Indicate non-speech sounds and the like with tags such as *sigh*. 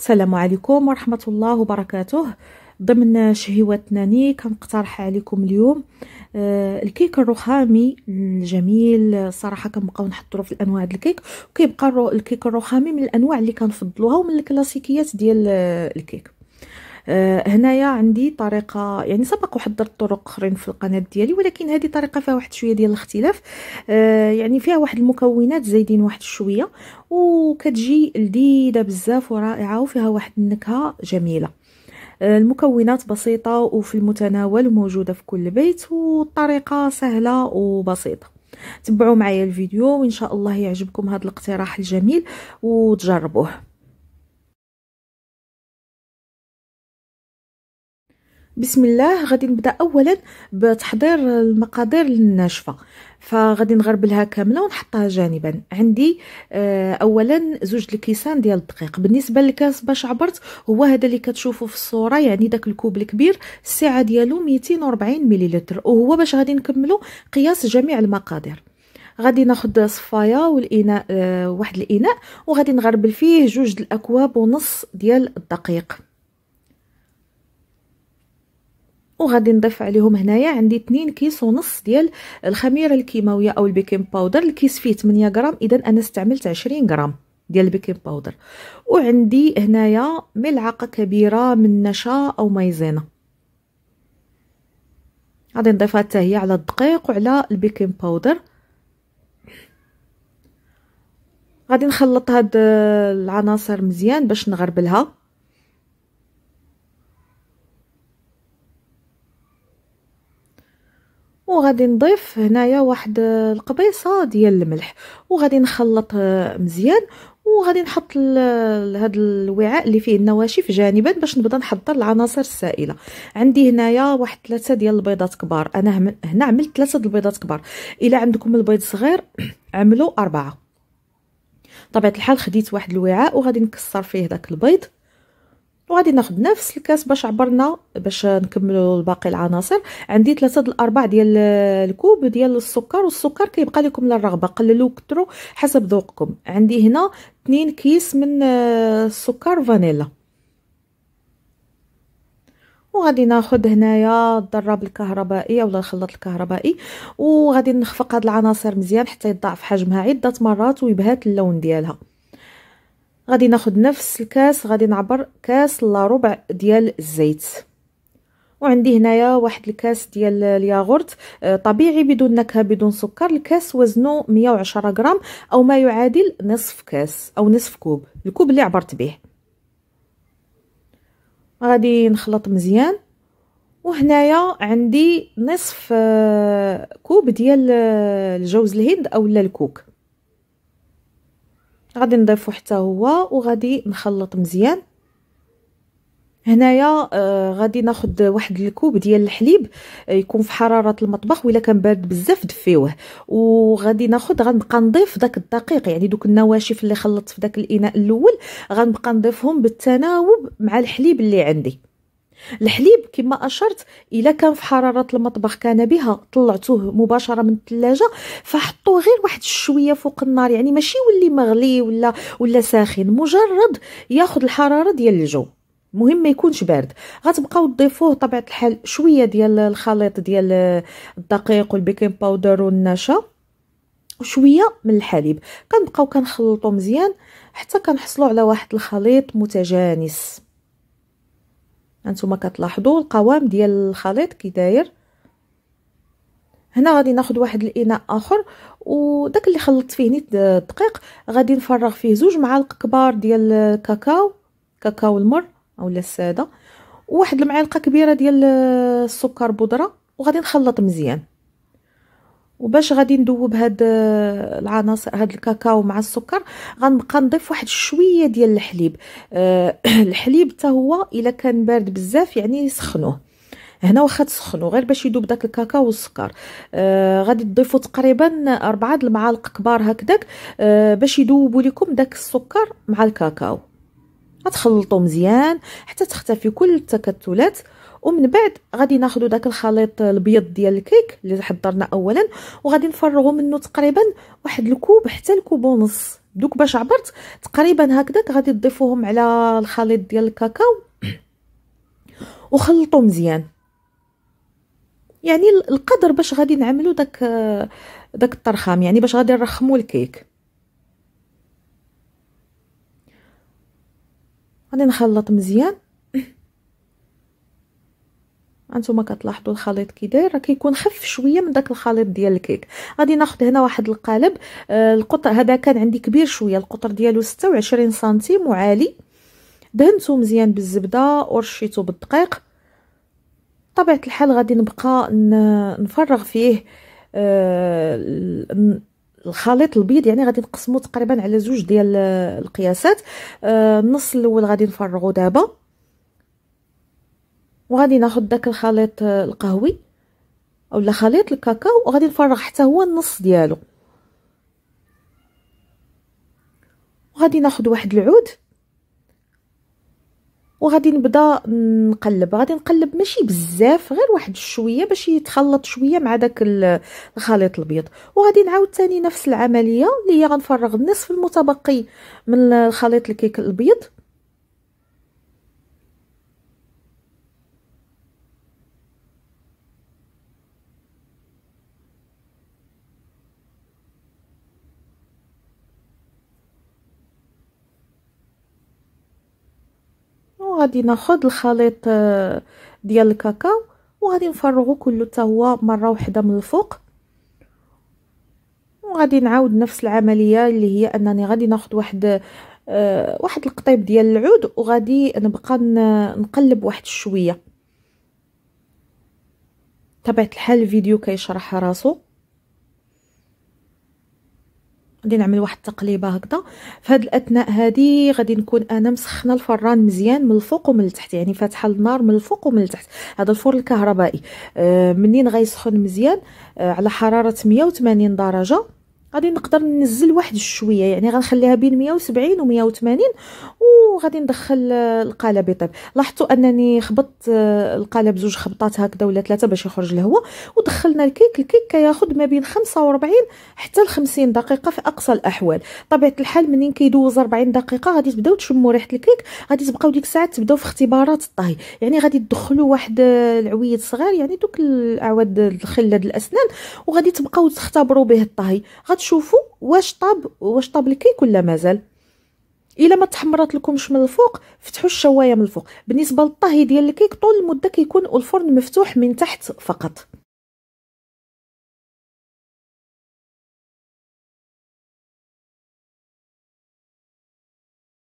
السلام عليكم ورحمة الله وبركاته ضمن شهيواتناني كنقترح عليكم اليوم آه الكيك الرخامي الجميل صراحه كنبقاو نحضرو في الانواع ديال الكيك وكيبقى الكيك الرخامي من الانواع اللي كنفضلوها ومن الكلاسيكيات ديال آه، الكيك آه، هنايا عندي طريقه يعني سبق وحضرت طرق اخرين في القناه ديالي ولكن هذه طريقه فيها واحد شويه ديال الاختلاف آه، يعني فيها واحد المكونات زايدين واحد شويه وكتجي لذيذه بزاف ورائعه وفيها واحد النكهه جميله آه، المكونات بسيطة وفي المتناول وموجودة في كل بيت والطريقة سهلة وبسيطة تبعوا معايا الفيديو وإن شاء الله يعجبكم هذا الاقتراح الجميل وتجربوه بسم الله غادي نبدا اولا بتحضير المقادير الناشفه فغادي نغربلها كامله ونحطها جانبا عندي آه، اولا زوج الكيسان ديال الدقيق بالنسبه للكاس باش عبرت هو هذا اللي كتشوفوا في الصوره يعني داك الكوب الكبير السعه ديالو 240 مليلتر وهو باش غادي نكملو قياس جميع المقادير غادي ناخد صفايه والاناء آه، واحد الاناء وغادي نغربل فيه جوج الاكواب ونص ديال الدقيق وغادي نضيف عليهم هنايا عندي 2 كيس ونص ديال الخميره الكيماويه او البيكنج باودر الكيس فيه 8 غرام اذا انا استعملت 20 غرام ديال البيكنج باودر وعندي هنايا ملعقه كبيره من نشا او مايزينا غادي نضيفها حتى هي على الدقيق وعلى البيكنج باودر غادي نخلط هاد العناصر مزيان باش نغربلها وغادي نضيف هنايا واحد القبيصه ديال الملح وغادي نخلط آه، مزيان وغادي نحط هذا الوعاء اللي فيه النواشف جانبا باش نبدا نحضر العناصر السائله عندي هنايا واحد ثلاثه ديال البيضات كبار انا هنا عملت ثلاثه ديال البيضات كبار الا عندكم البيض صغير *clears throat* عملوا اربعه طبيعه الحال خديت واحد الوعاء وغادي نكسر فيه داك البيض وغادي ناخذ نفس الكاس باش عبرنا باش نكملوا الباقي العناصر عندي ثلاثه الاربع ديال الكوب ديال السكر والسكر كيبقى لكم للرغبه قللوا كثروا حسب ذوقكم عندي هنا 2 كيس من السكر آه، فانيلا وغادي ناخذ هنايا الضراب الكهربائي اولا الخلاط الكهربائي وغادي نخفق هاد العناصر مزيان حتى يضاعف حجمها عده مرات ويبهت اللون ديالها غادي ناخد نفس الكاس غادي نعبر كاس لا ربع ديال الزيت وعندي هنايا واحد الكاس ديال الياغورت آه، طبيعي بدون نكهه بدون سكر الكاس وزنه 110 غرام او ما يعادل نصف كاس او نصف كوب الكوب اللي عبرت به غادي نخلط مزيان وهنايا عندي نصف آه، كوب ديال آه، الجوز الهند اولا الكوك غادي نضيفو حتى هو وغادي نخلط مزيان هنايا آه، غادي ناخد واحد الكوب ديال الحليب آه، يكون في حراره المطبخ ولا كان بارد بزاف دفيوه وغادي ناخد غنبقى نضيف داك الدقيق يعني دوك النواشف اللي خلطت في داك الاناء الاول غنبقى نضيفهم بالتناوب مع الحليب اللي عندي الحليب كما اشرت الا كان في حراره المطبخ كان بها طلعتوه مباشره من الثلاجه فحطوه غير واحد الشويه فوق النار يعني ماشي يولي مغلي ولا ولا ساخن مجرد ياخذ الحراره ديال الجو مهم ما يكونش بارد غتبقاو تضيفوه طبيعه الحال شويه ديال الخليط ديال الدقيق والبيكنج باودر والنشا وشويه من الحليب كنبقاو كنخلطو مزيان حتى كنحصلو على واحد الخليط متجانس هانتوما كتلاحظوا القوام ديال الخليط كي داير هنا غادي ناخد واحد الاناء اخر وداك اللي خلطت فيه نيت الدقيق غادي نفرغ فيه زوج معالق كبار ديال الكاكاو كاكاو المر اولا الساده وواحد المعلقه كبيره ديال السكر بودره وغادي نخلط مزيان وباش غادي ندوب هاد آه، العناصر هاد الكاكاو مع السكر غنبقى نضيف واحد شويه ديال الحليب أه *clears throat* الحليب حتى هو الا كان بارد بزاف يعني سخنوه هنا واخا تسخنوا غير باش يذوب داك الكاكاو والسكر آه غادي تضيفوا تقريبا أربعة د المعالق كبار هكذاك آه باش يذوبوا لكم داك السكر مع الكاكاو غتخلطو مزيان حتى تختفي كل التكتلات ومن بعد غادي ناخذ داك الخليط الابيض ديال الكيك اللي حضرنا اولا وغادي نفرغوا منه تقريبا واحد الكوب حتى الكوب ونص دوك باش عبرت تقريبا هكذاك غادي تضيفوهم على الخليط ديال الكاكاو *coughs* وخلطوا مزيان يعني القدر باش غادي نعملو داك داك الطرخام يعني باش غادي نرخمو الكيك غادي نخلط مزيان هانتوما كتلاحظوا الخليط كي داير راه كيكون خف شويه من داك الخليط ديال الكيك غادي ناخذ هنا واحد القالب آه القطر هذا كان عندي كبير شويه القطر ديالو 26 سنتيم وعالي دهنته مزيان بالزبده ورشيته بالدقيق طبيعه الحال غادي نبقى نفرغ فيه آه الخليط البيض يعني غادي نقسمو تقريبا على زوج ديال القياسات آه، النص الاول غادي نفرغو دابا وغادي ناخد داك الخليط آه، القهوي اولا خليط الكاكاو وغادي نفرغ حتى هو النص ديالو وغادي ناخد واحد العود وغادي نبدا نقلب غادي نقلب ماشي بزاف غير واحد شويه باش يتخلط شويه مع داك الخليط الابيض وغادي نعاود تاني نفس العمليه اللي هي غنفرغ النصف المتبقي من الخليط الكيك الابيض غادي ناخذ الخليط آه، ديال الكاكاو وغادي نفرغو كله حتى هو مره واحده من الفوق وغادي نعاود نفس العمليه اللي هي انني غادي ناخذ واحد آه، واحد القطيب ديال العود وغادي نبقى نقلب واحد شويه طبيعه الحال الفيديو كيشرح راسو غادي نعمل واحد التقليبه هكذا في هاد الاثناء هادي غادي نكون انا مسخنه الفران مزيان من الفوق ومن التحت يعني فاتحه النار من الفوق ومن التحت هذا الفرن الكهربائي آه منين غيسخن مزيان آه على حراره 180 درجه غادي نقدر ننزل واحد شويه يعني غنخليها بين 170 و 180 وغادي ندخل آه، القالب يطيب لاحظتوا انني خبطت آه، القالب زوج خبطات هكذا ولا ثلاثه باش يخرج الهواء ودخلنا الكيك الكيك كياخذ ما بين 45 حتى ل 50 دقيقه في اقصى الاحوال طبيعه الحال منين كيدوز 40 دقيقه غادي تبداو تشموا ريحه الكيك غادي تبقاو ديك الساعه تبداو في اختبارات الطهي يعني غادي تدخلوا واحد آه، العويد صغير يعني دوك الاعواد الخله الاسنان وغادي تبقاو تختبروا به الطهي غتشوفوا واش طاب واش طاب الكيك ولا مازال الا ما تحمرات لكمش من الفوق فتحوا الشوايه من الفوق بالنسبه للطهي ديال الكيك طول المده كيكون الفرن مفتوح من تحت فقط